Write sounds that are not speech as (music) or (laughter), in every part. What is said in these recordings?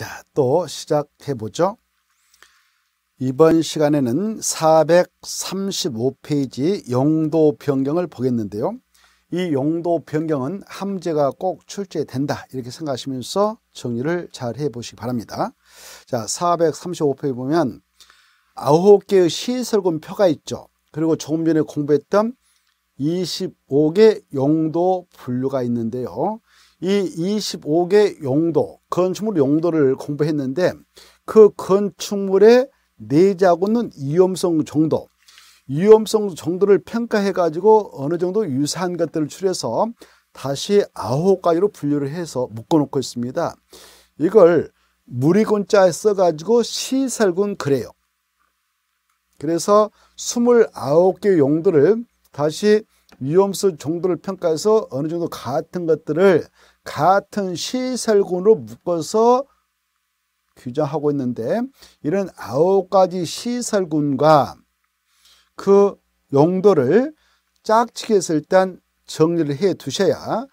자, 또 시작해 보죠. 이번 시간에는 435페이지 용도 변경을 보겠는데요. 이 용도 변경은 함재가 꼭 출제된다 이렇게 생각하시면서 정리를 잘 해보시기 바랍니다. 자, 435페이지 보면 9개의 시설군표가 있죠. 그리고 조금 전에 공부했던 25개 용도 분류가 있는데요. 이 25개 용도, 건축물 용도를 공부했는데 그 건축물의 내자고는 위험성 정도, 위험성 정도를 평가해 가지고 어느 정도 유사한 것들을 추려서 다시 9 가지로 분류를 해서 묶어 놓고 있습니다. 이걸 무리군자에 써 가지고 시설군 그래요. 그래서 29개 용도를 다시 위험수 정도를 평가해서 어느 정도 같은 것들을 같은 시설군으로 묶어서 규정하고 있는데 이런 아홉 가지 시설군과 그 용도를 짝치기해서 일단 정리를 해 두셔야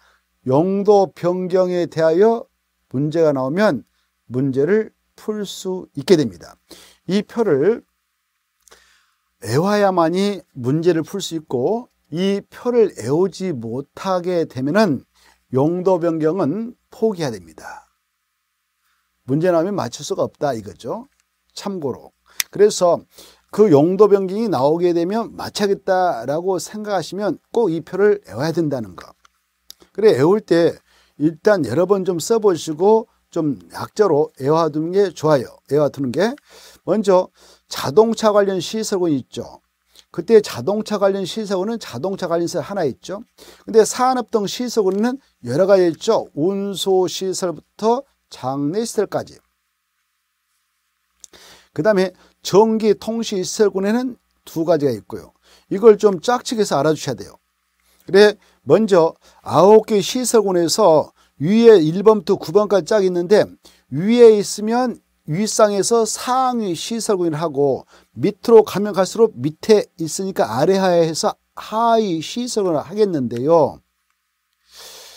용도 변경에 대하여 문제가 나오면 문제를 풀 수 있게 됩니다. 이 표를 외워야만이 문제를 풀 수 있고 이 표를 애우지 못하게 되면 용도 변경은 포기해야 됩니다. 문제 나오면 맞출 수가 없다 이거죠. 참고로. 그래서 그 용도 변경이 나오게 되면 맞춰야겠다라고 생각하시면 꼭 이 표를 애워야 된다는 것. 그래 애울 때 일단 여러 번 좀 써보시고 좀 약자로 애워두는게 좋아요. 애워두는게 먼저 자동차 관련 시설군 있죠. 그때 자동차 관련 실적으로 자동차 관련 시설 하나 있죠. 근데 산업 등실적으로 여러 가지 있죠. 운소 시설부터 장례 시설까지. 그 다음에 전기 통신 시설군에는 두 가지가 있고요. 이걸 좀 짝측해서 알아주셔야 돼요. 그래 먼저 아홉 개 시설군에서 위에 1번부터 9번까지 짝이 있는데 위에 있으면 위상에서 상위 시설군을 하고 밑으로 가면 갈수록 밑에 있으니까 아래하에서 해 하위 시설을 하겠는데요.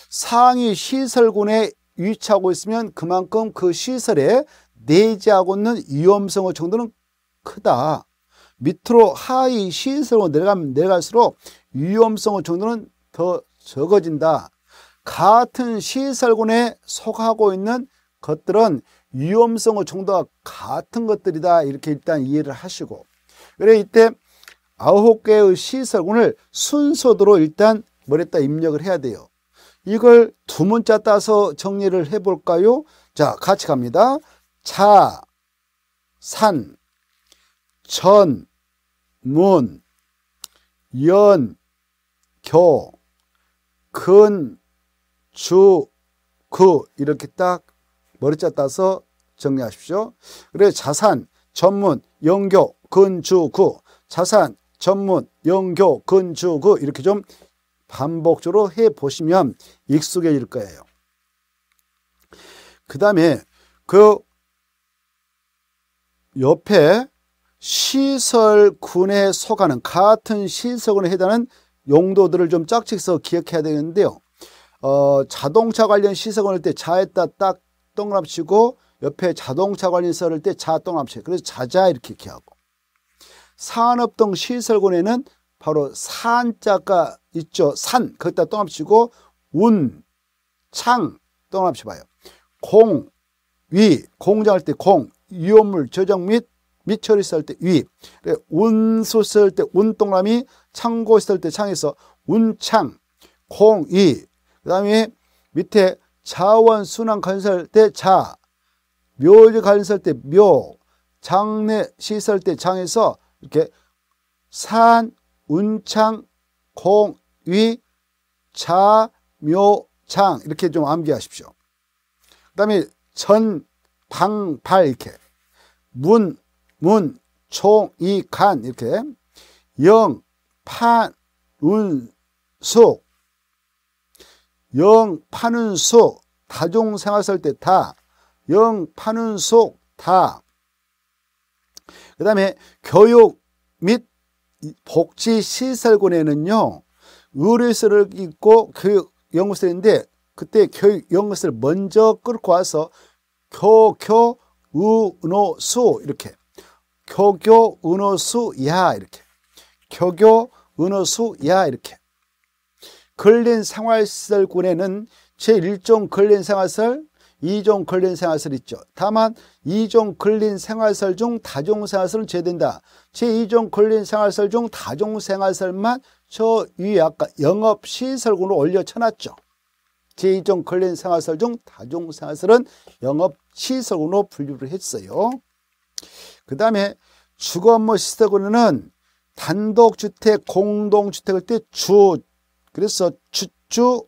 상위 시설군에 위치하고 있으면 그만큼 그 시설에 내재하고 있는 위험성 정도는 크다. 밑으로 하위 시설로 내려가면 내려갈수록 위험성 정도는 더 적어진다. 같은 시설군에 속하고 있는 것들은 위험성을 정도가 같은 것들이다 이렇게 일단 이해를 하시고 그래 이때 아홉 개의 시설 군을 순서대로 일단 뭘 했다 입력을 해야 돼요 이걸 두 문자 따서 정리를 해볼까요? 자 같이 갑니다 차 산, 전, 문, 연, 교, 근, 주, 그 이렇게 딱 머리자 따서 정리하십시오. 그래 자산, 전문, 연교, 근주구 자산, 전문, 연교, 근주구 이렇게 좀 반복적으로 해보시면 익숙해질 거예요. 그 다음에 그 옆에 시설군에 속하는 같은 시설군에 해당하는 용도들을 좀 짝짓서 기억해야 되는데요. 어, 자동차 관련 시설군일 때 자에다 딱 동그라치고 옆에 자동차 관리사를 때자 동그라치 그래서 자자 이렇게 기하고 산업동 시설군에는 바로 산자가 있죠. 산 거기다 동그라치고 운, 창 동그라치 봐요. 공, 위 공장할 때 공, 유업물 저장 및 미처리 쓸때 위, 운수 쓸 때 운동그라미, 창고 쓸 때 창에서 운창, 공 위, 그 다음에 밑에 자원 순환 건설 때 자, 묘지 건설 때 묘, 장례 시설 때 장에서 이렇게 산, 운창, 공, 위, 자, 묘, 장 이렇게 좀 암기하십시오. 그 다음에 전, 방, 발 이렇게 문, 문, 총, 이, 간 이렇게 영, 판, 운, 속영 파는 속 다종 생활설 때다 영 파는 속다 그 다음에 교육 및 복지 시설군에는요 의료시설을 있고 교육 연구실인데 그때 교육 연구실 먼저 끌고 와서 교교 은호수 이렇게 교교 은호수 야 이렇게 교교 은호수 야 이렇게 걸린 생활시설군에는 제1종 걸린 생활시설, 2종 걸린 생활시설 있죠. 다만 2종 걸린 생활시설 중 다종 생활시설은 제외된다. 제2종 걸린 생활시설 중 다종 생활시설만 저 위에 아까 영업시설군으로 올려 쳐놨죠. 제2종 걸린 생활시설 중 다종 생활시설은 영업시설군으로 분류를 했어요. 그 다음에 주거업무 시설군에는 단독주택, 공동주택을때 주, 그래서 추추,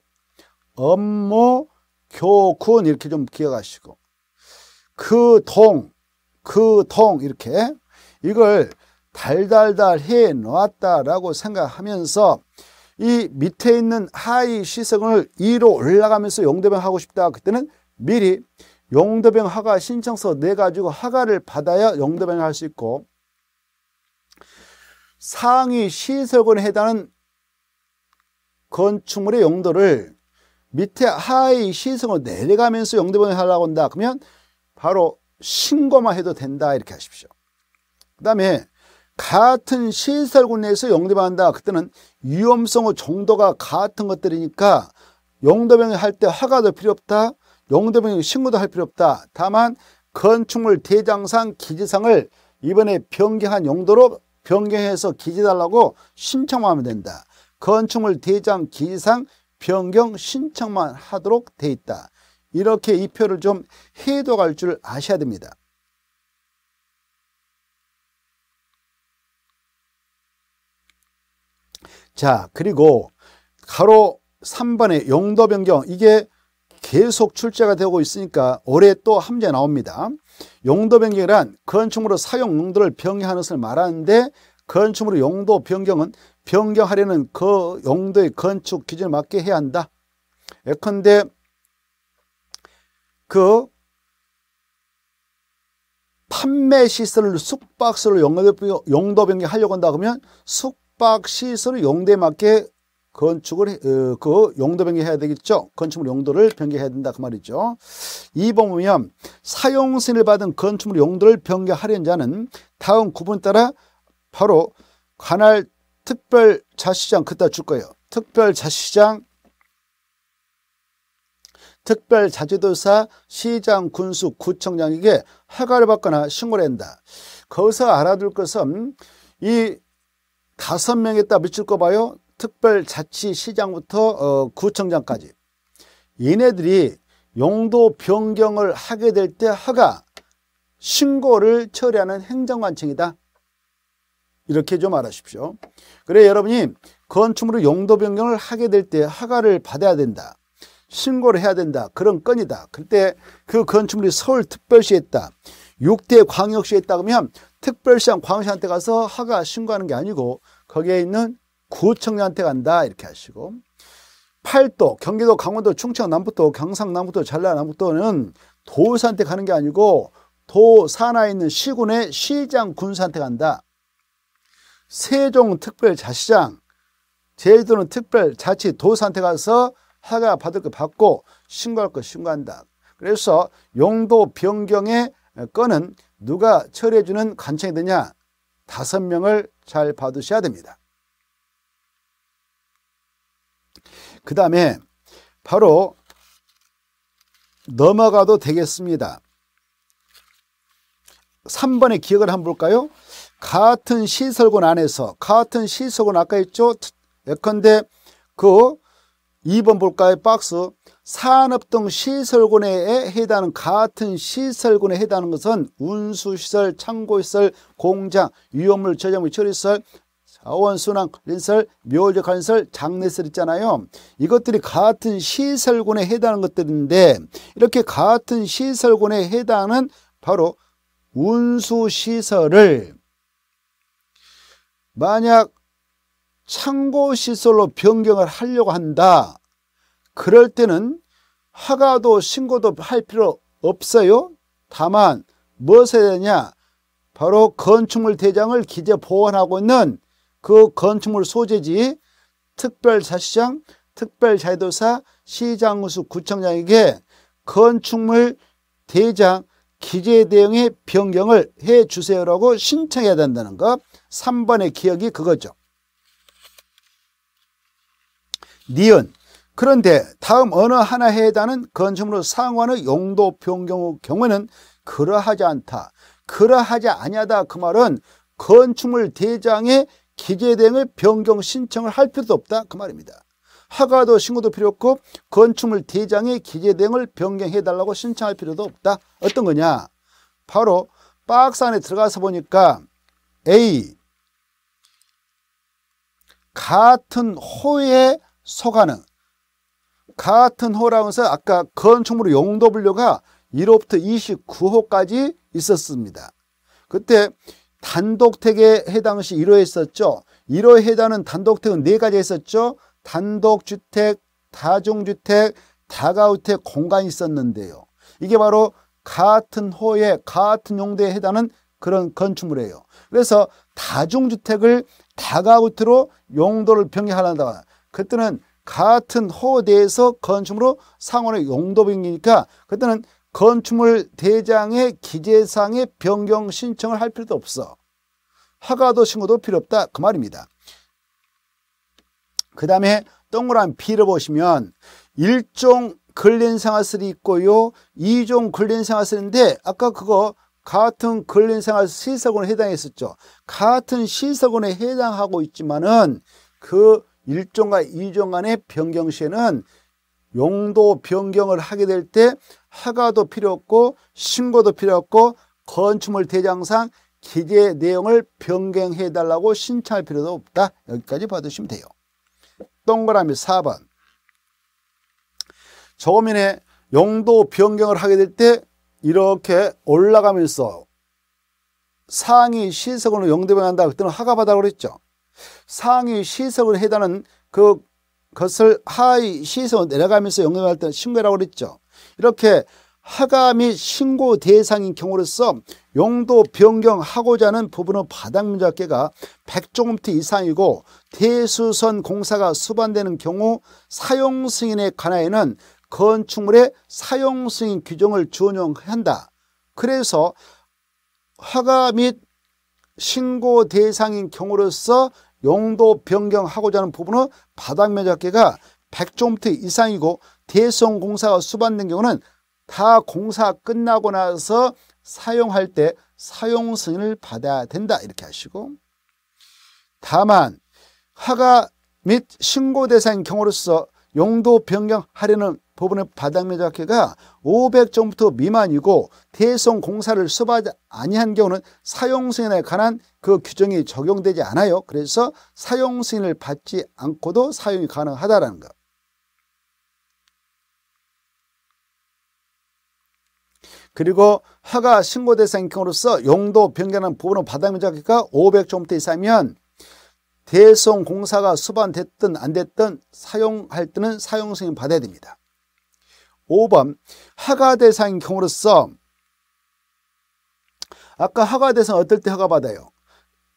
업무, 교훈 이렇게 좀 기억하시고 그 동, 그 동 이렇게 이걸 달달달 해 놓았다라고 생각하면서 이 밑에 있는 하이 시성을 2로 올라가면서 용도병 하고 싶다. 그때는 미리 용도병 허가 신청서 내가지고 허가를 받아야 용도병을 할수 있고 상위 시석은 해당하는 건축물의 용도를 밑에 하이 시성로 내려가면서 용대본을 하려고 한다 그러면 바로 신고만 해도 된다 이렇게 하십시오 그 다음에 같은 시설군에서 영대한다 그때는 위험성의 정도가 같은 것들이니까 용도병이 할때화가도 필요 없다 용도병이 신고도 할 필요 없다 다만 건축물 대장상 기지상을 이번에 변경한 용도로 변경해서 기지 달라고 신청하면 된다 건축물 대장 기상 변경 신청만 하도록 돼 있다. 이렇게 이 표를 좀 해독할 줄 아셔야 됩니다. 자 그리고 가로 3번의 용도 변경 이게 계속 출제가 되고 있으니까 올해 또 함재 나옵니다. 용도 변경이란 건축물의 사용 용도를 변경하는 것을 말하는데 건축물의 용도 변경은 변경하려는 그 용도의 건축 기준에 맞게 해야 한다. 예컨대 그 판매 시설을 숙박시설로 용도 변경하려고 한다 그러면 숙박시설 용도에 맞게 건축을 어, 그 용도 변경해야 되겠죠. 건축물 용도를 변경해야 된다 그 말이죠. 2번 보면 사용승인을 받은 건축물 용도를 변경하려는 자는 다음 구분 따라 바로 관할 특별 자치장 그따줄 거예요. 특별 자치장 특별 자치도사 시장 군수 구청장에게 허가를 받거나 신고를 한다. 거기서 알아둘 것은 이 다섯 명에 따 미칠 거 봐요. 특별 자치 시장부터 어, 구청장까지. 얘네들이 용도 변경을 하게 될 때 허가 신고를 처리하는 행정관청이다. 이렇게 좀 알아십시오. 그래 여러분이 건축물의 용도 변경을 하게 될 때 허가를 받아야 된다. 신고를 해야 된다. 그런 건이다. 그때 그 건축물이 서울특별시에 있다. 6대 광역시에 있다 그러면 특별시장 광역시한테 가서 허가 신고하는 게 아니고 거기에 있는 구청장한테 간다 이렇게 하시고 8도 경기도 강원도 충청 남부도 경상 남부도 전라 남부도는 도의사한테 가는 게 아니고 도산하에 있는 시군의 시장 군수한테 간다. 세종 특별자치장, 제주도는 특별자치도산한테 가서 허가 받을 거 받고 신고할 거 신고한다. 그래서 용도 변경의 건은 누가 처리해주는 관청이 되냐? 다섯 명을 잘 받으셔야 됩니다. 그 다음에 바로 넘어가도 되겠습니다. 3번의 기억을 한번 볼까요? 같은 시설군 안에서 같은 시설군 아까 있죠? 예컨대 그 2번 볼까요? 박스 산업 등 시설군에 해당하는 같은 시설군에 해당하는 것은 운수시설, 창고시설, 공장, 위험물 저장물 처리시설, 자원순환 시설, 묘적 관설, 장례설 있잖아요. 이것들이 같은 시설군에 해당하는 것들인데 이렇게 같은 시설군에 해당하는 바로 운수시설을 만약 창고시설로 변경을 하려고 한다 그럴 때는 허가도 신고도 할 필요 없어요 다만 무엇 에야 되냐 바로 건축물 대장을 기재 보완하고 있는 그 건축물 소재지 특별자시장 특별자유도사, 시장우수 구청장에게 건축물 대장 기재 대응의 변경을 해주세요라고 신청해야 된다는 것 3번의 기억이 그거죠. 니은 그런데 다음 어느 하나에 해당하는 건축물 상환의 용도 변경 의 경우는 그러하지 않다. 그러하지 아니하다 그 말은 건축물 대장에 기재대응의 변경 신청을 할 필요도 없다 그 말입니다. 하가도 신고도 필요 없고 건축물 대장에 기재대응을 변경해달라고 신청할 필요도 없다. 어떤 거냐? 바로 박스 안에 들어가서 보니까 A, 같은 호에 서가는 같은 호라면서 아까 건축물 용도 분류가 1호부터 29호까지 있었습니다. 그때 단독택에 해당시 1호에 있었죠. 1호에 해당하는 단독택은 4가지 있었죠. 단독주택, 다중주택, 다가우택 공간이 있었는데요. 이게 바로 같은 호에 같은 용도에 해당하는 그런 건축물이에요. 그래서 다중주택을 다가우트로 용도를 변경하려다 그때는 같은 호대에서 건축물로 상호의 용도 변경이니까 그때는 건축물 대장의 기재상의 변경 신청을 할 필요도 없어. 허가도 신고도 필요 없다 그 말입니다. 그 다음에 동그란 B를 보시면 1종 근린생활설이 있고요. 2종 근린생활설인데 아까 그거 같은 근린생활 실사군에 해당했었죠. 같은 실사군에 해당하고 있지만은 그 1종과 2종 간의 변경 시에는 용도 변경을 하게 될 때 허가도 필요 없고 신고도 필요 없고 건축물 대장상 기재 내용을 변경해 달라고 신청할 필요도 없다. 여기까지 받으시면 돼요. 동그라미 4번. 조민의 용도 변경을 하게 될때 이렇게 올라가면서 상위 시석으로 영대변한다. 그때는 하가 바다 그랬죠. 상위 시석을 해당하는그 것을 하위 시석으로 내려가면서 영대변할 때는 신고라고 그랬죠. 이렇게 하가 및 신고 대상인 경우로서 용도 변경하고자 하는 부분은 바닥문자계가 100조금트 이상이고 대수선 공사가 수반되는 경우 사용 승인에 관하여는 건축물의 사용 승인 규정을 준용한다. 그래서 허가 및 신고 대상인 경우로서 용도 변경하고자 하는 부분은 바닥 면적계가 1 0 0제곱터 이상이고 대성 공사가 수반된 경우는 다 공사 끝나고 나서 사용할 때 사용 승인을 받아야 된다 이렇게 하시고 다만 허가 및 신고 대상인 경우로서 용도 변경하려는 부분의바닥면적학회가 500종부터 미만이고 대성 공사를 수하지 아니한 경우는 사용승인에 관한 그 규정이 적용되지 않아요. 그래서 사용승인을 받지 않고도 사용이 가능하다라는 것. 그리고 허가 신고 대상 경우로서 용도 변경하는 부분은 바닥면적가 500종부터 이상이면 대성 공사가 수반됐든 안 됐든 사용할 때는 사용승인 받아야 됩니다. 5번 하가 대상인 경우로서 아까 하가 대상 어떨 때 하가 받아요?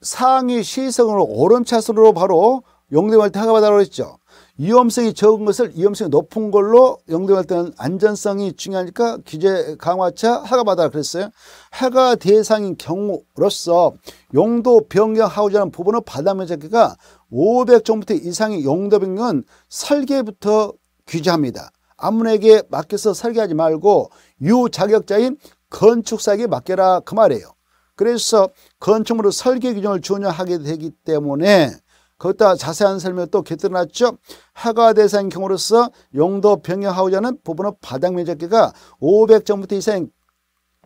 상위 시성으로 오름차순으로 바로 용등할때 하가 받아라고 했죠. 위험성이 적은 것을 위험성이 높은 걸로 영등할 때는 안전성이 중요하니까 규제 강화차 하가 받아라 그랬어요. 하가 대상인 경우로서 용도 변경하고자 하는 부분은 바다면 적기가 500종부터 이상의 용도 변경은 설계부터 규제합니다. 아무에게 맡겨서 설계하지 말고 유자격자인 건축사에게 맡겨라 그 말이에요. 그래서 건축물의 설계 기준을 준용하게 되기 때문에 그기다 자세한 설명 또 곁들여놨죠. 허가 대상 인 경우로서 용도 변경하고자 하는 부분의 바닥 면적계가 5 0 0제곱터이상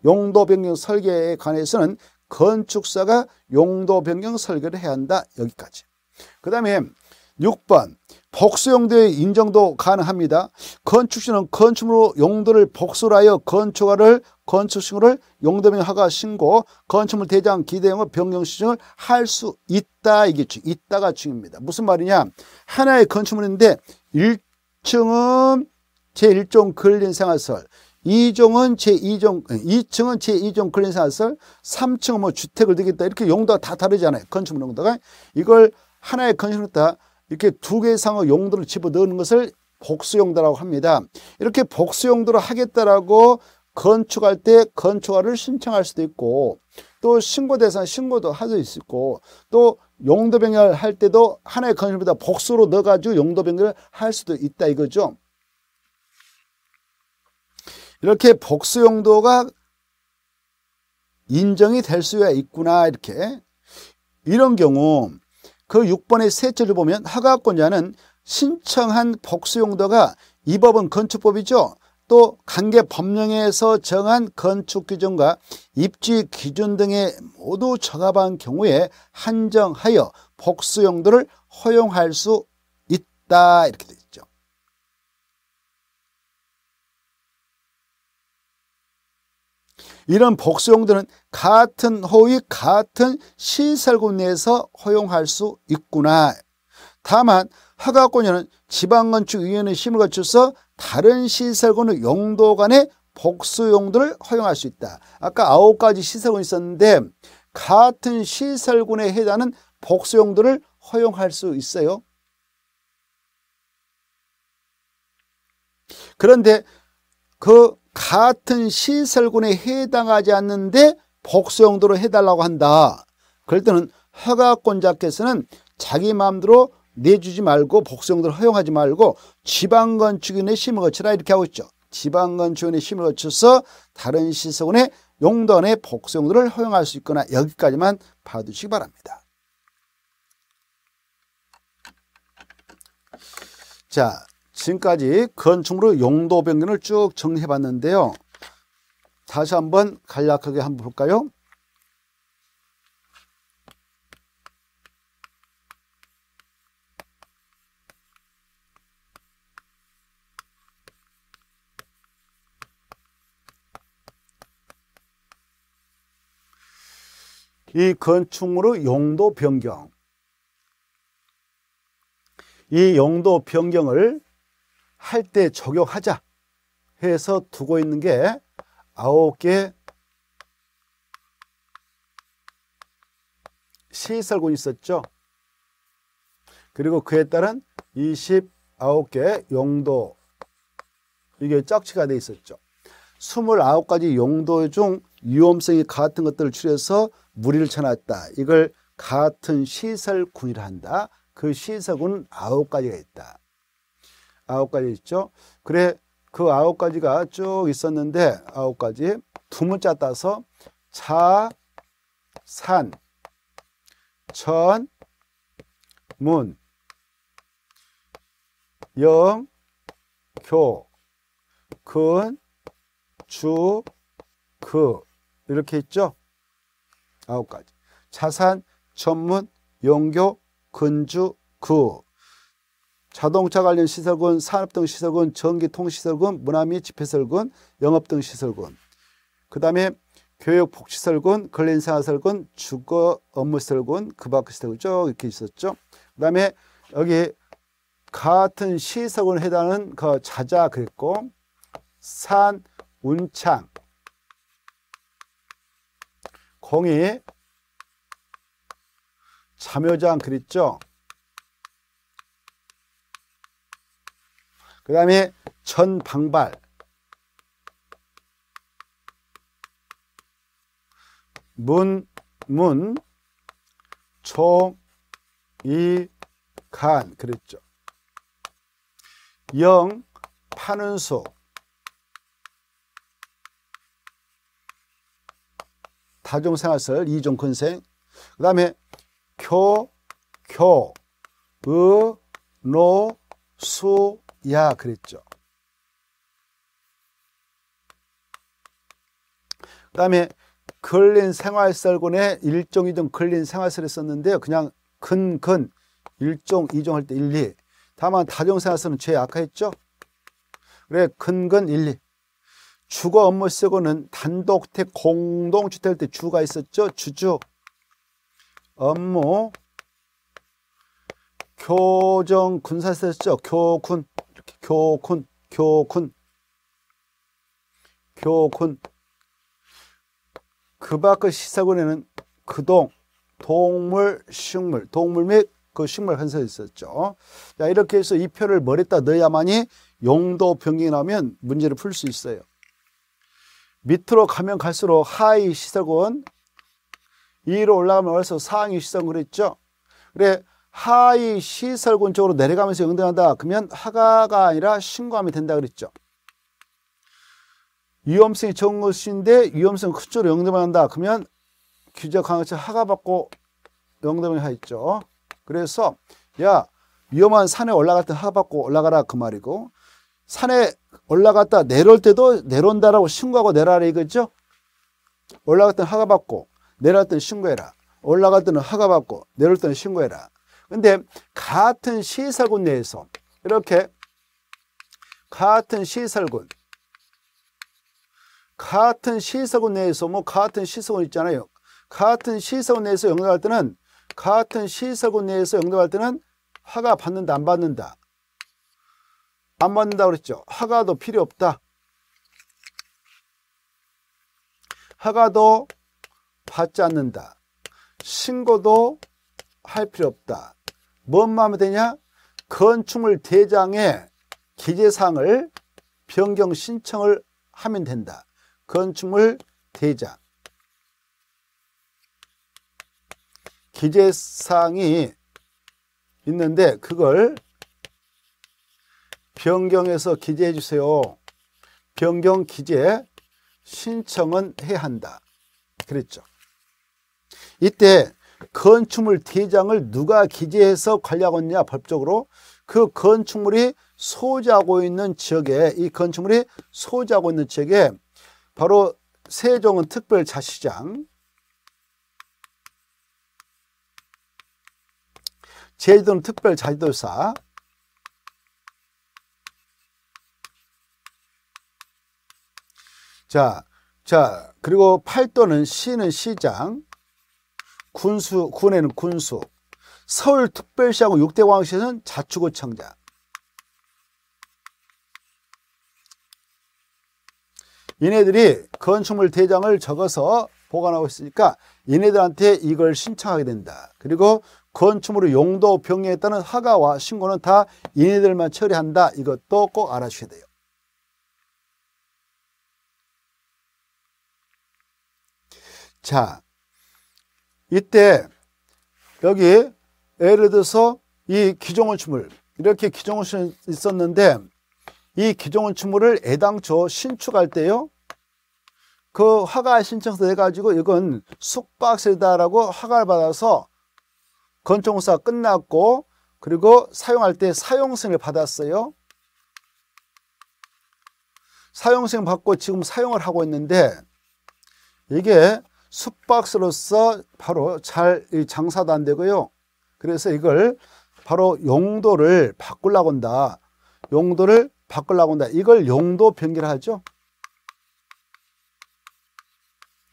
용도 변경 설계에 관해서는 건축사가 용도 변경 설계를 해야 한다. 여기까지. 그 다음에 6번 복수용도의 인정도 가능합니다. 건축시는 건축물로 용도를 복수하여 건축화를 건축식고를 용도명 허가 신고 건축물 대장 기대형을 변경 신청을 할 수 있다 이겠죠. 있다가 중입니다. 무슨 말이냐? 하나의 건축물인데 1층은 제1종 근린생활설 2종은 제2종, 2층은 제2종 근린생활설 3층은 뭐 주택을 되겠다 이렇게 용도가 다 다르잖아요. 건축물 용도가 이걸 하나의 건축물다 이렇게 두 개 이상의 용도를 집어넣는 것을 복수용도라고 합니다. 이렇게 복수용도로 하겠다라고 건축할 때 건축화를 신청할 수도 있고 또 신고 대상 신고도 할 수 있고 또 용도 변경할 을 때도 하나의 건축보다 복수로 넣어가지고 용도 변경을 할 수도 있다 이거죠. 이렇게 복수 용도가 인정이 될 수가 있구나 이렇게 이런 경우 그 6번의 셋째를 보면 하가권자는 신청한 복수용도가 이 법은 건축법이죠. 또 관계 법령에서 정한 건축 기준과 입지 기준 등에 모두 적합한 경우에 한정하여 복수 용도를 허용할 수 있다 이렇게 되 있죠. 이런 복수 용도는 같은 호의 같은 시설군 내에서 허용할 수 있구나. 다만 허가권에는 지방건축위원회 심을 거쳐서 다른 시설군의 용도 간의 복수 용도를 허용할 수 있다. 아까 아홉 가지 시설군 있었는데 같은 시설군에 해당하는 복수 용도를 허용할 수 있어요. 그런데 그 같은 시설군에 해당하지 않는데 복수형도로 해달라고 한다. 그럴 때는 허가권자께서는 자기 마음대로 내주지 말고 복수형도로 허용하지 말고 지방건축원의 심을 거치라 이렇게 하고 있죠. 지방건축원의 심을 거쳐서 다른 시설원의 용도의 복수용도를 허용할 수 있거나 여기까지만 봐주시기 바랍니다. 자, 지금까지 건축물 의 용도 변경을 쭉 정리해봤는데요. 다시 한번 간략하게 한번 볼까요? 이 건축으로 용도 변경 이 용도 변경을 할 때 적용하자 해서 두고 있는 게 아홉 개 시설군 있었죠. 그리고 그에 따른 29개 용도 이게 짝치가 돼 있었죠. 29가지 용도 중 위험성이 같은 것들을 추려서 무리를 쳐놨다. 이걸 같은 시설군이라 한다. 그 시설군 9가지가 있다. 9가지 있죠. 그래 그 아홉 가지가 쭉 있었는데 아홉 가지 두 문자 따서 자, 산, 천, 문, 영, 교, 근, 주, 그 이렇게 있죠? 아홉 가지. 자산, 천문, 영교, 근주, 그 자동차 관련 시설군, 산업 등 시설군, 전기통 시설군, 문화 및 집회설군, 영업 등 시설군. 그 다음에 교육 복지설군, 근린사설군, 주거 업무설군, 그 밖의 시설군 쭉 이렇게 있었죠. 그 다음에 여기 같은 시설군 해당하는 그 자자 그랬고 산, 운창, 공이 참여장 그랬죠. 그 다음에 전방발 문, 문, 총, 이, 간 그랬죠. 영, 파는 속 다종생활설 이종 근생 그 다음에 교, 교, 으 노, 수, 야 그랬죠. 그 다음에 클린 생활설군에 1종, 2종 클린 생활설을 썼는데요. 그냥 근, 근, 1종, 2종 할때 1, 2. 다만 다종 생활설은 죄 약화했죠. 그래, 근, 근, 1, 2. 주거 업무 쓰고는 단독택, 공동주택 할때 주가 있었죠. 주주, 업무, 교정, 군사 썼죠. 교군. 이렇게 교훈, 교훈, 교훈. 그 밖의 시사군에는 그동, 동물, 식물, 동물 및 그 식물 한서 있었죠. 자, 이렇게 해서 이 표를 머리다 넣어야만이 용도 변경이라면 문제를 풀 수 있어요. 밑으로 가면 갈수록 하위 시사군, 2로 올라가면 벌써 상위 시사군 그랬죠. 그래, 하의 시설군 쪽으로 내려가면서 영등한다. 그러면 하가가 아니라 신고함이 된다 그랬죠. 위험성이 적은 것인데 위험성 큰 쪽으로 영등한다. 그러면 규제 강화체 하가 받고 영등을 하있죠 그래서 야 위험한 산에 올라갈 때 하가 받고 올라가라 그 말이고 산에 올라갔다 내려올 때도 내려온다라고 신고하고 내려라 이거죠. 올라갈 때는 하가 받고 내려갈 때는 신고해라. 올라갈 때는 하가 받고 내려올 때는 신고해라. 근데 같은 시설군 내에서 이렇게 같은 시설군 같은 시설군 내에서 뭐 같은 시설군 있잖아요. 같은 시설군 내에서 영접할 때는 같은 시설군 내에서 영접할 때는 화가 받는다 안 받는다. 안 받는다 그랬죠. 화가도 필요 없다. 화가도 받지 않는다. 신고도 할 필요 없다. 뭔만 하면 되냐? 건축물 대장에 기재사항을 변경 신청을 하면 된다. 건축물 대장. 기재사항이 있는데 그걸 변경해서 기재해 주세요. 변경 기재 신청은 해야 한다. 그랬죠. 이때 건축물 대장을 누가 기재해서 관리하겠냐 법적으로 그 건축물이 소지하고 있는 지역에 이 건축물이 소지하고 있는 지역에 바로 세종은 특별자치장 제주도는 특별자치도사 자, 자 그리고 팔도는 시는 시장 군수, 군에는 군수, 서울특별시하고 육대 광역시에서는 자치구청장. 얘네들이 건축물 대장을 적어서 보관하고 있으니까 얘네들한테 이걸 신청하게 된다. 그리고 건축물의 용도 변경에 따른 허가와 신고는 다 얘네들만 처리한다. 이것도 꼭 알아주셔야 돼요. 자, 이때 여기 예를 들어서 이 기종을 춤물 이렇게 기종을 있었는데 이 기종을 물을 애당초 신축할 때요 그화가 신청서 해가지고 이건 숙박세다라고 화가를 받아서 건축공사 끝났고 그리고 사용할 때 사용승을 받았어요 사용승 받고 지금 사용을 하고 있는데 이게 숙박스로서 바로 잘 장사도 안 되고요. 그래서 이걸 바로 용도를 바꾸려고 한다. 용도를 바꾸려고 한다. 이걸 용도 변경을 하죠.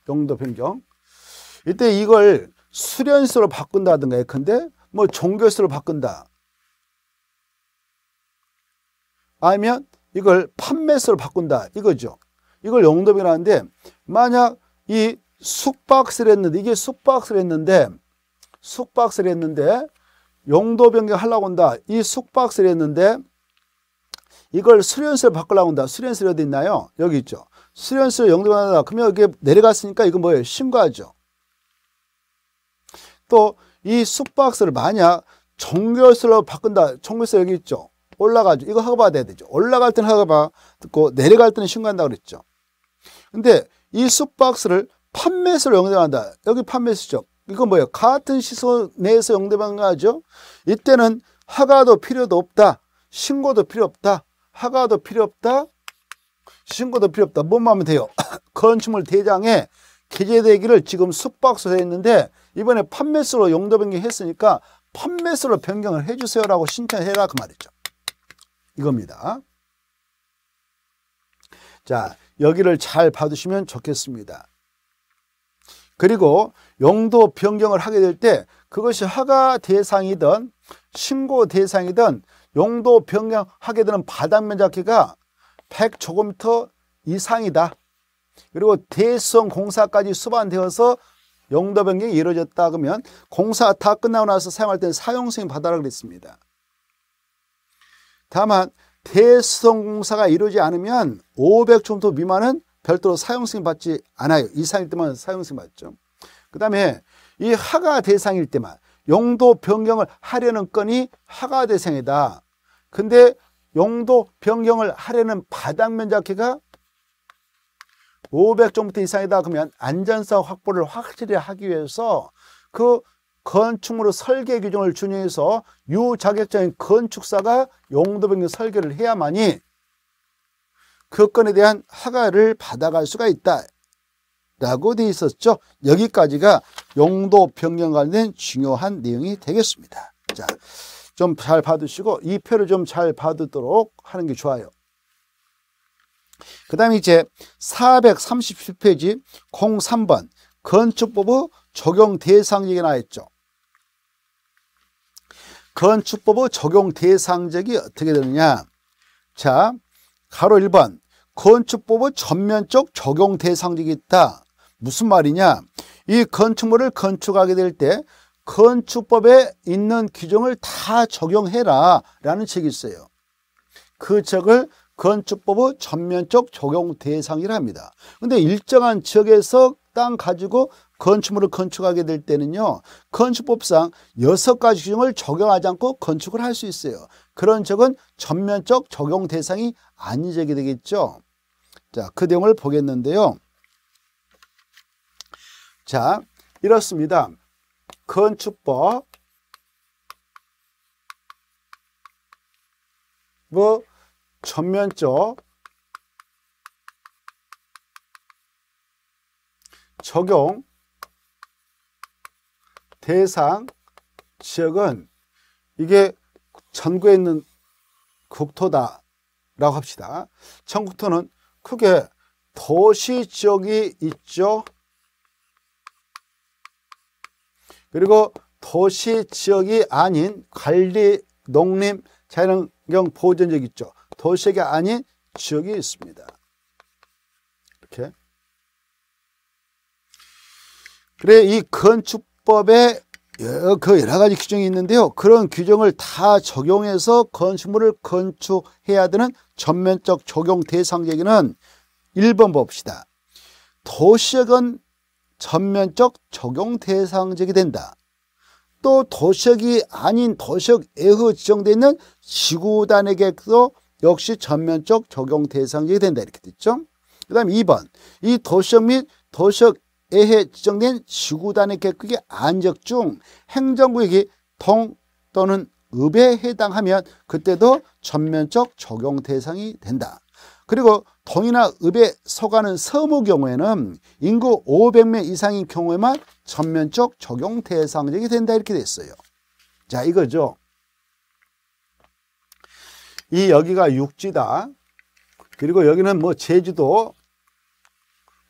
용도 변경. 이때 이걸 수련수로 바꾼다든가 예컨대 뭐 종교수로 바꾼다. 아니면 이걸 판매수로 바꾼다 이거죠. 이걸 용도 변하는데 만약 이 숙박스를 했는데 이게 숙박스를 했는데 숙박스를 했는데 용도 변경하려고 한다. 이 숙박스를 했는데 이걸 수련수를 바꾸려고 한다. 수련수를 어디 있나요? 여기 있죠. 수련수 용도 변경한다. 그러면 여기 내려갔으니까 이건 뭐예요? 신고하죠. 또 이 숙박스를 만약 종교수로 바꾼다. 종교수 여기 있죠. 올라가죠. 이거 허가받아야 되죠. 올라갈 때는 허가받고 내려갈 때는 신고한다 고 그랬죠. 근데 이 숙박스를 판매에서 영대한다. 여기 판매 수죠 이건 뭐예요? 같은 시소 내에서 영대방가죠. 이때는 하가도 필요도 없다. 신고도 필요 없다. 하가도 필요 없다. 신고도 필요 없다. 뭐만 하면 돼요. (laughs) 건축물 대장에 기재되기를 지금 숙박소에 했는데 이번에 판매수로 용도 변경했으니까 판매수로 변경을 해주세요라고 신청해라 그 말이죠. 이겁니다. 자 여기를 잘 봐주시면 좋겠습니다. 그리고 용도 변경을 하게 될 때 그것이 허가 대상이든 신고 대상이든 용도 변경하게 되는 바닥 면적기가 1 0 0조곱미터 이상이다. 그리고 대성 공사까지 수반되어서 용도 변경이 이루어졌다 그러면 공사 다 끝나고 나서 사용할 때는 사용승인 받아라 그랬습니다. 다만 대성 공사가 이루어지지 않으면 5 0 0조곱미터 미만은 별도로 사용승인 받지 않아요. 이상일 때만 사용승인 받죠. 그 다음에 이 하가 대상일 때만 용도 변경을 하려는 건이 하가 대상이다. 근데 용도 변경을 하려는 바닥 면적해가 500종부터 이상이다 그러면 안전성 확보를 확실히 하기 위해서 그 건축물의 설계 규정을 준용해서 유자격적인 건축사가 용도 변경 설계를 해야만이 그 건에 대한 허가를 받아갈 수가 있다. 라고 돼 있었죠. 여기까지가 용도 변경 관련된 중요한 내용이 되겠습니다. 자, 좀 잘 봐두시고 이 표를 좀 잘봐도록 하는 게 좋아요. 그 다음에 이제 437페이지 03번 건축법의 적용 대상적이 나있죠. 건축법의 적용 대상적이 어떻게 되느냐. 자, 가로 1번 건축법의 전면적 적용 대상이있다 무슨 말이냐? 이 건축물을 건축하게 될 때 건축법에 있는 규정을 다 적용해라 라는 책이 있어요. 그 책을 건축법의 전면적 적용 대상이랍니다. 근데 일정한 지역에서 땅 가지고 건축물을 건축하게 될 때는요. 건축법상 여섯 가지 규정을 적용하지 않고 건축을 할 수 있어요. 그런 적은 전면적 적용 대상이 안이 제기되겠죠. 자, 그 내용을 보겠는데요. 자, 이렇습니다. 건축법 뭐 전면적 적용 대상 지역은 이게 전국에 있는 국토다 라고 합시다. 청구터는 크게 도시 지역이 있죠. 그리고 도시 지역이 아닌 관리, 농림, 자연환경 보전 지역 있죠. 도시가 아닌 지역이 있습니다. 이렇게. 그래 이 건축법에 그 여러 가지 규정이 있는데요. 그런 규정을 다 적용해서 건축물을 건축해야 되는 전면적 적용 대상 얘기는 1번 봅시다. 도시역은 전면적 적용 대상적이 된다. 또 도시역이 아닌 도시역 애호 지정되어 있는 지구단에게도 역시 전면적 적용 대상이 된다 이렇게 됐죠. 그 다음 2번 이 도시역 및 도시역 애해 지정된 지구단의 객국의 안적 중 행정구역이 동 또는 읍에 해당하면 그때도 전면적 적용 대상이 된다. 그리고 동이나 읍에 서가는 서무 경우에는 인구 500명 이상인 경우에만 전면적 적용 대상이 된다 이렇게 돼 있어요. 자 이거죠. 이 여기가 육지다. 그리고 여기는 뭐 제주도,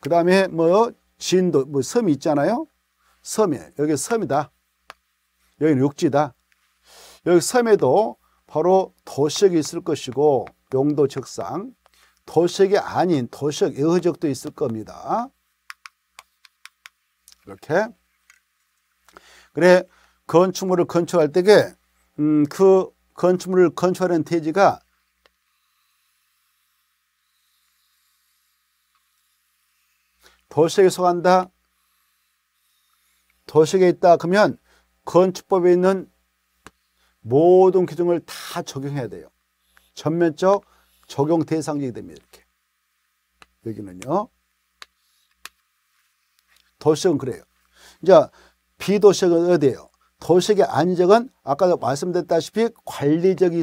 그 다음에 뭐 진도, 뭐 섬이 있잖아요. 섬이에요. 여기 섬이다. 여기는 육지다. 여기 섬에도 바로 도시역이 있을 것이고 용도 적상 도시역이 아닌 도시역 여지역도 있을 겁니다. 이렇게 그래 건축물을 건축할 때게 음, 그 건축물을 건축하는 대지가 도시에 속한다. 도시에 있다. 그러면 건축법에 있는 모든 규정을 다 적용해야 돼요. 전면적 적용 대상이 됩니다. 이렇게. 여기는요. 도시적은 그래요. 이제 비도시적은 어디예요? 도시적의 안적은 아까 말씀드렸다시피 관리적이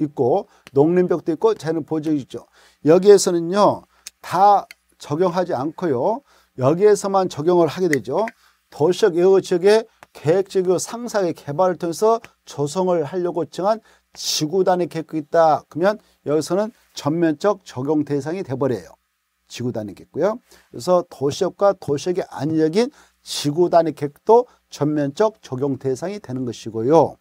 있고 농림벽도 있고 자연 보적이 있죠. 여기에서는요. 다 적용하지 않고요. 여기에서만 적용을 하게 되죠. 도시적 예고 지역에 계획적이고 그 상상의 개발을 통해서 조성을 하려고 정한 지구단위 계획이 있다. 그러면 여기서는 전면적 적용 대상이 돼버려요. 지구단위 계획고요. 그래서 도시역과 도시역이 안역인 지구단위 계획도 전면적 적용 대상이 되는 것이고요.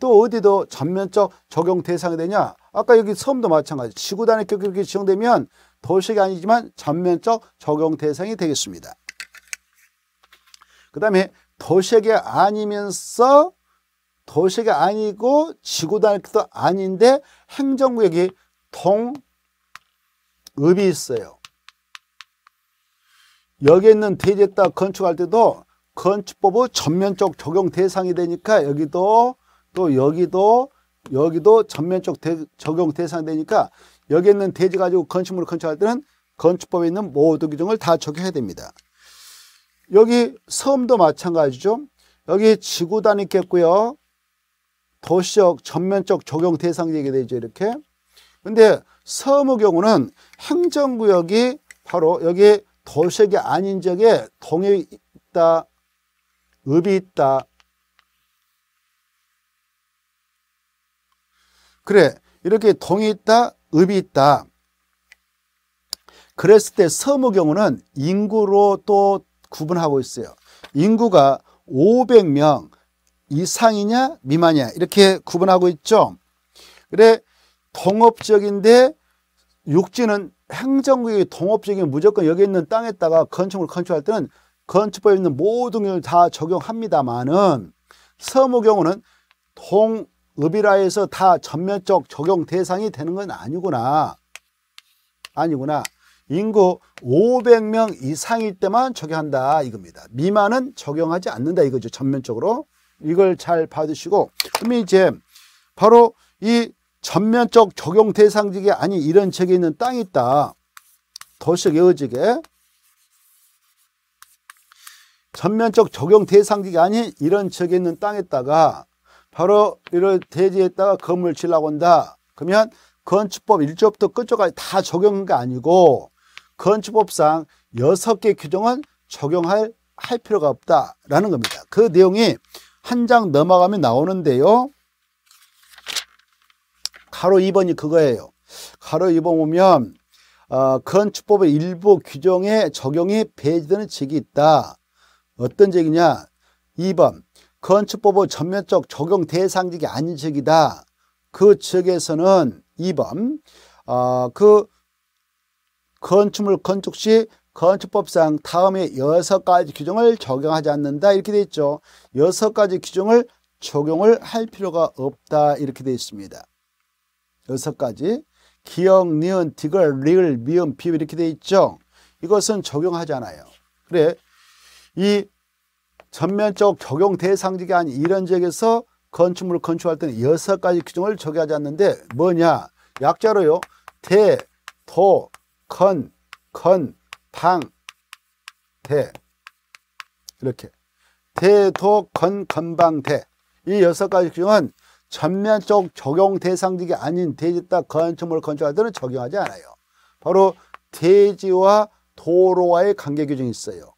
또 어디도 전면적 적용 대상이 되냐? 아까 여기 섬도 마찬가지. 지구단위 계획이 이렇게 지정되면 도시역이 아니지만 전면적 적용 대상이 되겠습니다. 그 다음에 도색이 아니면서 도색이 아니고 지구단도 위 아닌데 행정구역이 동읍이 있어요. 여기 있는 대지에다 건축할 때도 건축법의 전면적 적용 대상이 되니까 여기도 또 여기도 여기도 전면적 대, 적용 대상이 되니까 여기 있는 대지 가지고 건축물을 건축할 때는 건축법에 있는 모든 규정을 다 적용해야 됩니다. 여기 섬도 마찬가지죠. 여기 지구단이 있겠고요. 도시적 전면적 적용 대상이 되게 되죠. 이렇게. 근데 섬의 경우는 행정구역이 바로 여기 도시역이 아닌 지역에 동이 있다, 읍이 있다. 그래, 이렇게 동이 있다, 읍이 있다. 그랬을 때 섬의 경우는 인구로 또 구분하고 있어요. 인구가 500명 이상이냐 미만이냐 이렇게 구분하고 있죠. 그래 동업적인데 육지는 행정구역이 동업적인 무조건 여기 있는 땅에다가 건축물 건축할 때는 건축법에 있는 모든 걸 다 적용합니다만은 서무 경우는 동읍이라 해서 다 전면적 적용 대상이 되는 건 아니구나. 아니구나. 인구 500명 이상일 때만 적용한다 이겁니다. 미만은 적용하지 않는다 이거죠. 전면적으로. 이걸 잘 받으시고 그러 이제 바로 이 전면적 적용 대상지이 아니 이런 책에 있는 땅이 있다. 도시 이어지게 전면적 적용 대상지이 아닌 이런 지역에 있는 땅에다가 바로 이런 대지에다가 건물 지으려고 한다. 그러면 건축법 1조부터 끝조까지 다 적용한 게 아니고 건축법상 6개 규정은 적용할 할 필요가 없다라는 겁니다. 그 내용이 한 장 넘어가면 나오는데요. 가로 2번이 그거예요. 가로 2번 보면 어, 건축법의 일부 규정의 적용이 배제되는 직이 있다. 어떤 직이냐? 2번 건축법의 전면적 적용 대상직이 아닌 직이다. 그 측에서는 2번 어, 그 건축물 건축 시 건축법상 다음에 여섯 가지 규정을 적용하지 않는다 이렇게 돼 있죠. 여섯 가지 규정을 적용을 할 필요가 없다 이렇게 돼 있습니다. 여섯 가지 기역 니은, 디귿, 리을, 미음, 비읍 이렇게 돼 있죠. 이것은 적용하잖아요. 그래 이 전면적 적용 대상지가 아닌 이런 지역에서 건축물을 건축할 때는 여섯 가지 규정을 적용하지 않는데 뭐냐 약자로요 대, 도, 건, 건, 당, 대. 이렇게. 대도, 건, 건방, 대. 이 여섯 가지 중은 전면적 적용 대상직이 아닌 대지다 건축물 건축하들은 적용하지 않아요. 바로 대지와 도로와의 관계 규정이 있어요.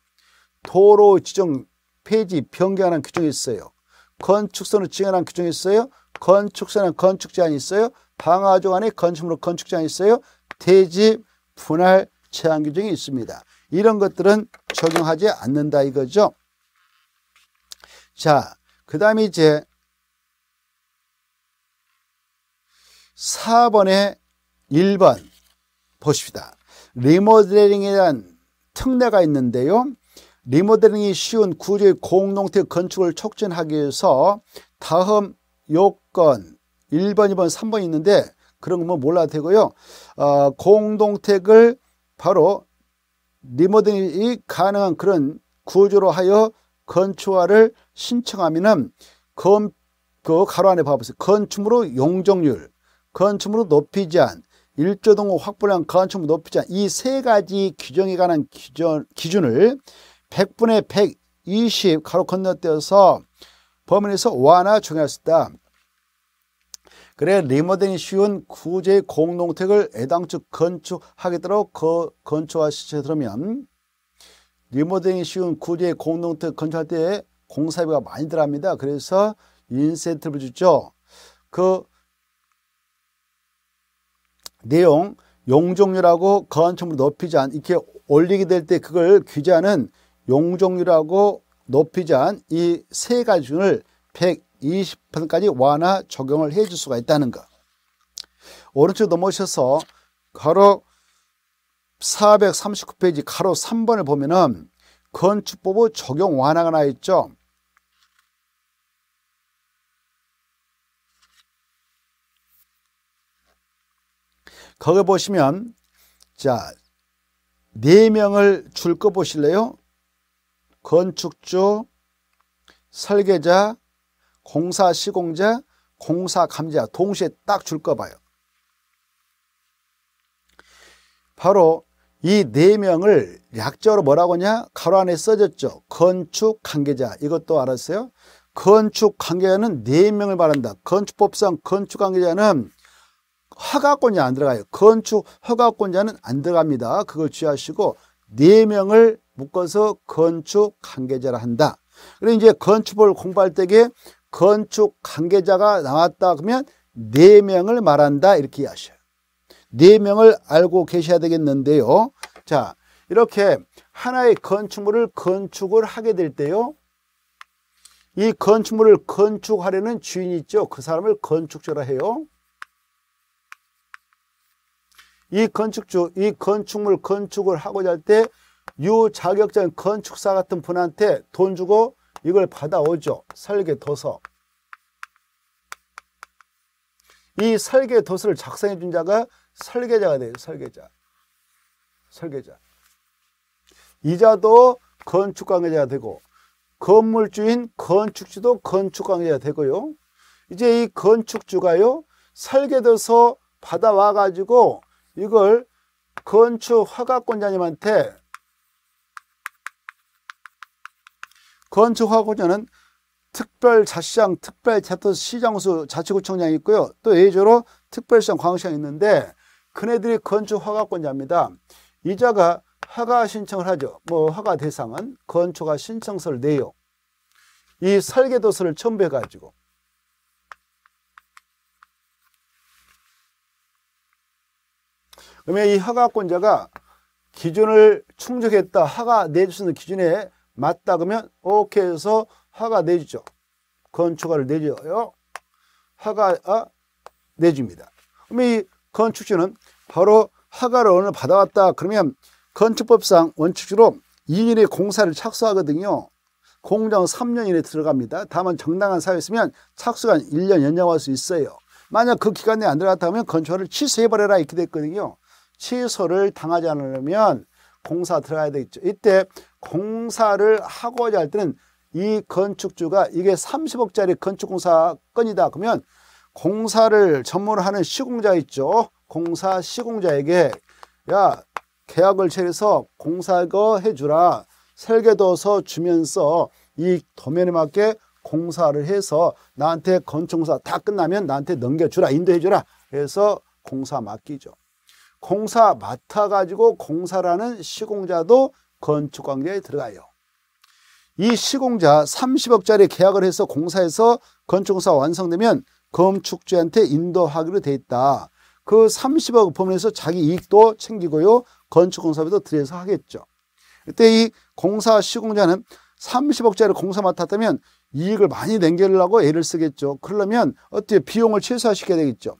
도로 지정 폐지 변경하는 규정이 있어요. 건축선을 지정하는 규정이 있어요. 건축선은 건축 제한이 있어요. 방화조 안에 건축물 건축 제한이 있어요. 대지 분할 제한 규정이 있습니다. 이런 것들은 적용하지 않는다 이거죠. 자, 그 다음에 이제 4번에 1번 보십시다. 리모델링에 대한 특례가 있는데요. 리모델링이 쉬운 구조의 공농택 건축을 촉진하기 위해서 다음 요건 1번, 2번, 3번이 있는데 그런 거뭐 몰라도 되고요. 어, 공동택을 바로 리모델링이 가능한 그런 구조로 하여 건축화를 신청하면은 건, 그 가로 안에 봐보세요. 건축물의 용적률, 건축물의 높이 제한, 일조동호 확보량 건축물 높이 제한 이세 가지 규정에 관한 기준, 기준을 100분의 120 가로 건너뛰어서 범위에서 완화 중요할 수 있다. 그래 리모델링 쉬운 구제 공동택을 애당초 건축하겠도록 그 건축하시더라면 리모델링 쉬운 구제 공동택 건축할 때 공사비가 많이 들어갑니다. 그래서 인센티브를 주죠. 그 내용 용적률하고 건축물 높이잔 이렇게 올리게 될 때 그걸 규제하는 용적률하고 높이잔이세 가지 기준을 20%까지 완화 적용을 해줄 수가 있다는 것. 오른쪽 넘어오셔서 가로 439페이지 가로 3번을 보면은 건축법의 적용 완화가 나 있죠. 거기 보시면 자, 4명을 줄 거 보실래요? 건축주, 설계자, 공사 시공자, 공사 감자 동시에 딱줄까 봐요. 바로 이 네 명을 약자로 뭐라고 하냐? 가로 안에 써졌죠. 건축 관계자. 이것도 알았어요? 건축 관계자는 네 명을 말한다. 건축법상 건축 관계자는 허가권자 안 들어가요. 건축 허가권자는 안 들어갑니다. 그걸 주의하시고 네 명을 묶어서 건축 관계자라 한다. 그리고 이제 건축을 공부할 때에 건축 관계자가 나왔다 그러면 네 명을 말한다 이렇게 하셔요. 네 명을 알고 계셔야 되겠는데요. 자, 이렇게 하나의 건축물을 건축을 하게 될 때요. 이 건축물을 건축하려는 주인이 있죠. 그 사람을 건축주라 해요. 이 건축주, 이 건축물 건축을 하고자 할때이 자격자인 건축사 같은 분한테 돈 주고 이걸 받아오죠. 설계도서. 이 설계도서를 작성해 준 자가 설계자가 돼요. 설계자. 설계자. 이자도 건축 관계자가 되고 건물주인 건축주도 건축 관계자가 되고요. 이제 이 건축주가요. 설계도서 받아와 가지고 이걸 건축 허가권자님한테 건축학원에는 특별 자치장, 특별 자토 시장수 자치구청장이 있고요. 또 예조로 특별시장 광시장이 역 있는데 그네들이 건축허가권자입니다. 이자가 허가 신청을 하죠. 뭐 허가 대상은 건축가 신청서를 내요. 이 설계도서를 첨부해 가지고 그러면 이 허가권자가 기준을 충족했다. 허가 내줄 수 있는 기준에 맞다 그러면 오케이 해서 화가 내주죠. 건축가를 내줘요. 화가 아, 내줍니다. 그럼 이 건축주는 바로 허가를 오늘 받아왔다 그러면 건축법상 원칙으로 2년의 공사를 착수하거든요. 공정 3년 이내 에 들어갑니다. 다만 정당한 사유있으면 착수간 1년 연장할 수 있어요. 만약 그 기간 내에 안 들어갔다면 하건축를 취소해버려라 이렇게 됐거든요. 취소를 당하지 않으려면 공사 들어가야 되겠죠. 이때 공사를 하고자 할 때는 이 건축주가 이게 30억짜리 건축공사 건이다 그러면 공사를 전문하는 시공자 있죠 공사 시공자에게 야 계약을 체해서 공사거 해주라 설계도서 주면서 이 도면에 맞게 공사를 해서 나한테 건축공사 다 끝나면 나한테 넘겨주라 인도해주라 그래서 공사 맡기죠 공사 맡아가지고 공사라는 시공자도 건축 관계에 들어가요. 이 시공자 30억짜리 계약을 해서 공사해서 건축사 완성되면 건축주한테 인도하기로 돼 있다. 그 30억 범위에서 자기 이익도 챙기고요. 건축공사비도 들여서 하겠죠. 그때 이 공사 시공자는 30억짜리 공사 맡았다면 이익을 많이 남기려고 애를 쓰겠죠. 그러려면 어떻게 비용을 최소화시켜야 되겠죠.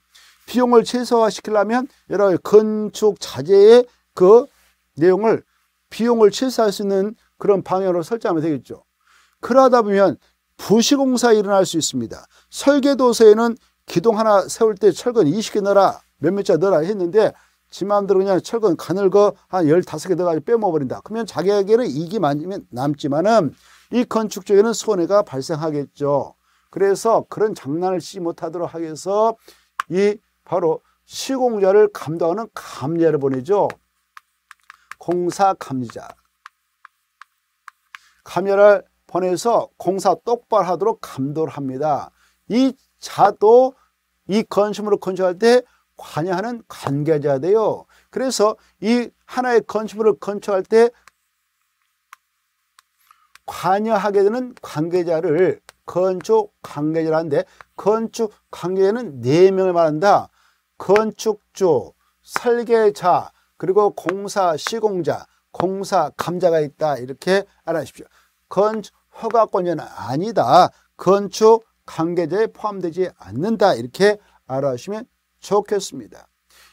비용을 최소화시키려면 여러 건축 자재의 그 내용을 비용을 실사할 수 있는 그런 방향으로 설정하면 되겠죠. 그러다 보면 부시공사 일어날 수 있습니다. 설계도서에는 기둥 하나 세울 때 철근 20개 넣어라 몇몇 자 넣어라 했는데 지 마음대로 그냥 철근 가늘거 한 15개 넣어가지고 빼먹어버린다. 그러면 자기에게는 이익이 남지만은 이 건축 쪽에는 손해가 발생하겠죠. 그래서 그런 장난을 치지 못하도록 하기 위해서 이 바로 시공자를 감당하는 감리를 보내죠. 공사 감리자 카메라를 보내서 공사 똑바로 하도록 감도를 합니다. 이 자도 이 건심으로 건축할 때 관여하는 관계자돼요. 그래서 이 하나의 건축물을 건축할 때 관여하게 되는 관계자를 건축 관계자라는데 건축 관계자는 네명을 말한다. 건축주, 설계자, 그리고 공사 시공자, 공사 감자가 있다 이렇게 알아십시오. 건축 허가권은 아니다. 건축 관계자에 포함되지 않는다 이렇게 알아주시면 좋겠습니다.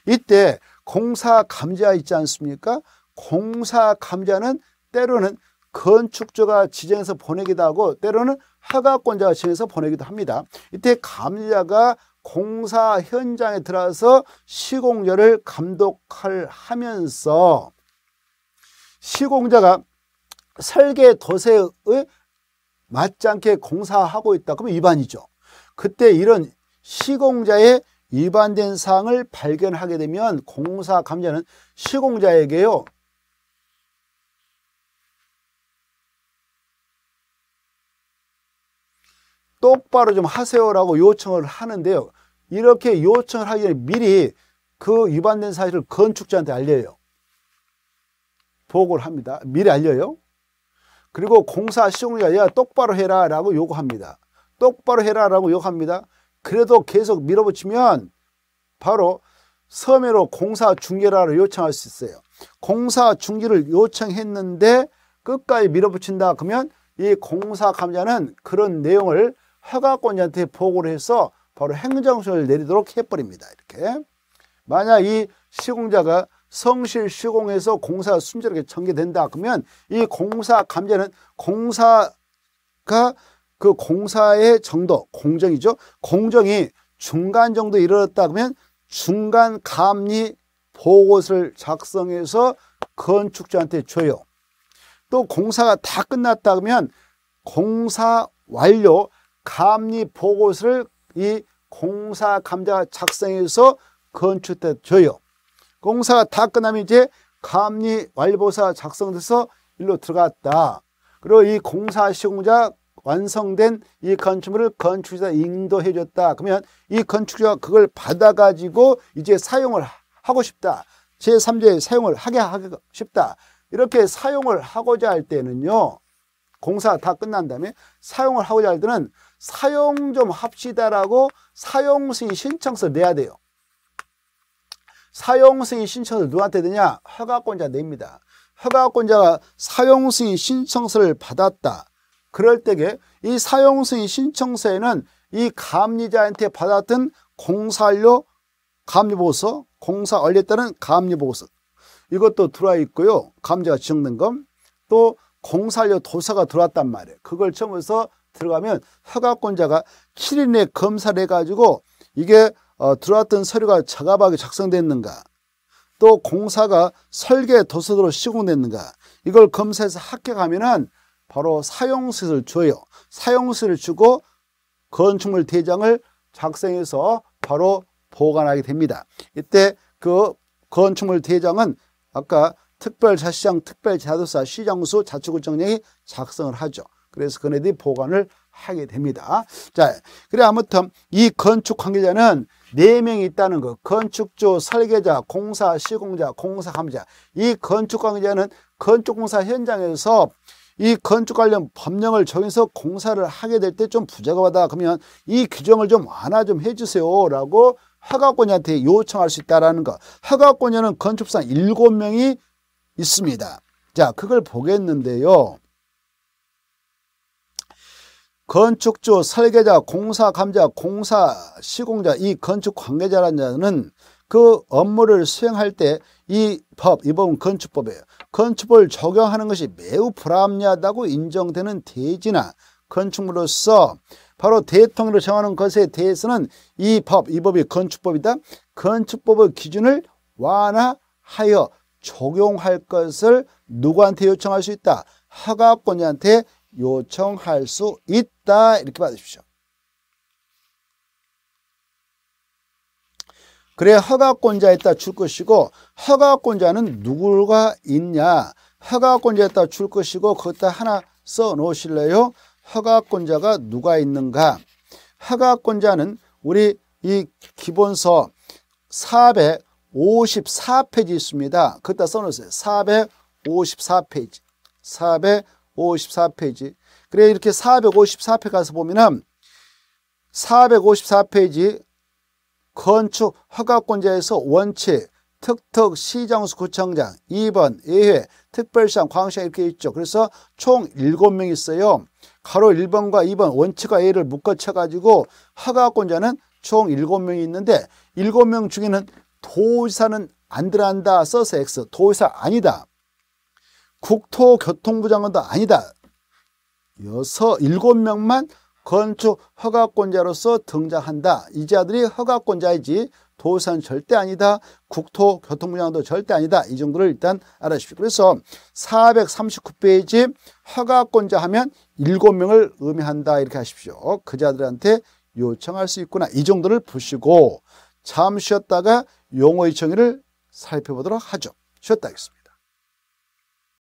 이때 공사 감자 있지 않습니까? 공사 감자는 때로는 건축주가 지정해서 보내기도 하고 때로는 허가권자가 지정해서 보내기도 합니다. 이때 감자가 공사 현장에 들어서 시공자를 감독할 하면서 시공자가 설계 도세에 맞지 않게 공사하고 있다. 그러면 위반이죠. 그때 이런 시공자의 위반된 사항을 발견하게 되면 공사 감자는 시공자에게요. 똑바로 좀 하세요라고 요청을 하는데요. 이렇게 요청을 하기 전에 미리 그 위반된 사실을 건축자한테 알려요. 보고를 합니다. 미리 알려요. 그리고 공사 시공이 아니 똑바로 해라 라고 요구합니다. 똑바로 해라 라고 요구합니다. 그래도 계속 밀어붙이면 바로 서으로 공사 중개라를 요청할 수 있어요. 공사 중지를 요청했는데 끝까지 밀어붙인다 그러면 이 공사 감자는 그런 내용을 허가권자한테 보고를 해서 바로 행정소를 내리도록 해버립니다. 이렇게. 만약 이 시공자가 성실 시공해서 공사 순조롭게 전개된다 그러면 이 공사 감제는 공사가 그 공사의 정도 공정이죠 공정이 중간 정도 이르렀다 그러면 중간 감리 보고서를 작성해서 건축주한테 줘요 또 공사가 다 끝났다 그러면 공사 완료 감리 보고서를 이 공사 감자 작성해서 건축돼 줘요. 공사가 다 끝나면 이제 감리 완료보사 작성돼서 일로 들어갔다. 그리고 이 공사 시공자 완성된 이 건축물을 건축자 인도해 줬다. 그러면 이 건축자가 그걸 받아가지고 이제 사용을 하고 싶다. 제3자의 사용을 하게 하고 싶다. 이렇게 사용을 하고자 할 때는요. 공사 다 끝난 다음에 사용을 하고자 할 때는 사용 좀 합시다라고 사용승인 신청서를 내야 돼요. 사용승인 신청서를 누구한테 내냐? 허가권자 냅니다. 허가권자가 사용승인 신청서를 받았다. 그럴 때에 이 사용승인 신청서에는 이 감리자한테 받았던 공사료 감리보고서, 공사 완료에 따른 감리보고서 이것도 들어와 있고요. 감자가 적는 것. 또 공사료 도서가 들어왔단 말이에요. 그걸 처음에서 들어가면 허가권자가 7일 내 검사를 해가지고 이게 어, 들어왔던 서류가 적합하게 작성됐는가 또 공사가 설계 도서대로 시공됐는가 이걸 검사해서 합격하면은 바로 사용수를 줘요. 사용수를 주고 건축물 대장을 작성해서 바로 보관하게 됩니다. 이때 그 건축물 대장은 아까 특별자시장, 특별자도사, 시장수, 자치구청장이 작성을 하죠. 그래서 그네들이 보관을 하게 됩니다. 자, 그래 아무튼 이 건축 관계자는 네 명이 있다는 거. 건축주, 설계자, 공사, 시공자, 공사 감자. 이 건축 관계자는 건축공사 현장에서 이 건축 관련 법령을 정해서 공사를 하게 될 때 좀부작가하다 그러면 이 규정을 좀 완화 좀 해주세요라고 허가권자한테 요청할 수 있다라는 거. 허가권자는 건축사 7 명이 있습니다. 자, 그걸 보겠는데요. 건축주, 설계자, 공사 감자, 공사 시공자 이 건축 관계자라는 자는 그 업무를 수행할 때 이 법, 이 법은 건축법이에요. 건축법을 적용하는 것이 매우 불합리하다고 인정되는 대지나 건축물로서 바로 대통령을 정하는 것에 대해서는 이 법, 이 법이 건축법이다. 건축법의 기준을 완화하여 적용할 것을 누구한테 요청할 수 있다? 허가권자한테 요청할 수 있다 이렇게 받으십시오. 그래 허가권자에 따라 줄 것이고 허가권자는 누굴과 있냐 허가권자에 따라 줄 것이고 거기다 하나 써 놓으실래요? 허가권자가 누가 있는가 허가권자는 우리 이 기본서 454페이지 있습니다. 거기다 써놓으세요. 454페이지 454페이지 454페이지. 그래 이렇게 454페 가서 보면은 454페이지 건축 허가권자에서 원칙 특특 시장수 구청장 2번 예회 특별시장 광시장 이렇게 있죠. 그래서 총 7명 있어요. 가로 1번과 2번 원칙과 예를 묶어쳐 가지고 허가권자는 총 7명이 있는데 7명 중에는 도의사는 안 들어간다 써서 X 도의사 아니다. 국토교통부 장관도 아니다. 여섯, 일곱 명만 건축 허가권자로서 등장한다. 이 자들이 허가권자이지 도산 절대 아니다. 국토교통부 장관도 절대 아니다. 이 정도를 일단 알아주십시오. 그래서 439페이지 허가권자 하면 일곱 명을 의미한다. 이렇게 하십시오. 그 자들한테 요청할 수 있구나. 이 정도를 보시고 잠시 쉬었다가 용어 의 정의를 살펴보도록 하죠. 쉬었다 하겠습니다.